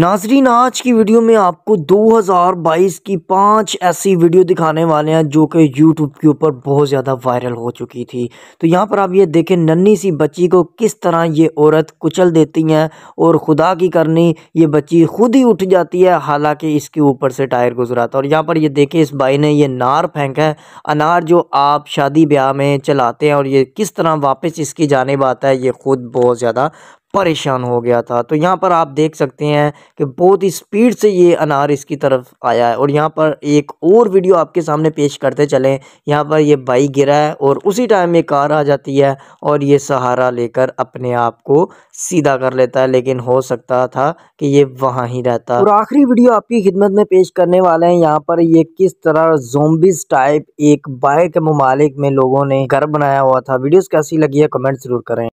नाजरीन आज की वीडियो में आपको 2022 की पांच ऐसी वीडियो दिखाने वाले हैं जो कि यूट्यूब के ऊपर बहुत ज़्यादा वायरल हो चुकी थी तो यहाँ पर आप ये देखें नन्ही सी बच्ची को किस तरह ये औरत कुचल देती हैं और खुदा की करनी ये बच्ची खुद ही उठ जाती है हालांकि इसके ऊपर से टायर गुजराता और यहाँ पर ये देखें इस भाई ने ये नार फेंका है अनार जो आप शादी ब्याह में चलाते हैं और ये किस तरह वापस इसकी जानेब आता है ये खुद बहुत ज़्यादा परेशान हो गया था तो यहाँ पर आप देख सकते हैं कि बहुत ही स्पीड से ये अनार इसकी तरफ आया है और यहाँ पर एक और वीडियो आपके सामने पेश करते चलें यहाँ पर ये बाइक गिरा है और उसी टाइम में कार आ जाती है और ये सहारा लेकर अपने आप को सीधा कर लेता है लेकिन हो सकता था कि ये वहाँ ही रहता और आखिरी वीडियो आपकी खिदमत में पेश करने वाले हैं यहाँ पर ये किस तरह जोम्बिस टाइप एक बाइक ममालिक में लोगों ने घर बनाया हुआ था वीडियोज़ कैसी लगी है कमेंट ज़रूर करें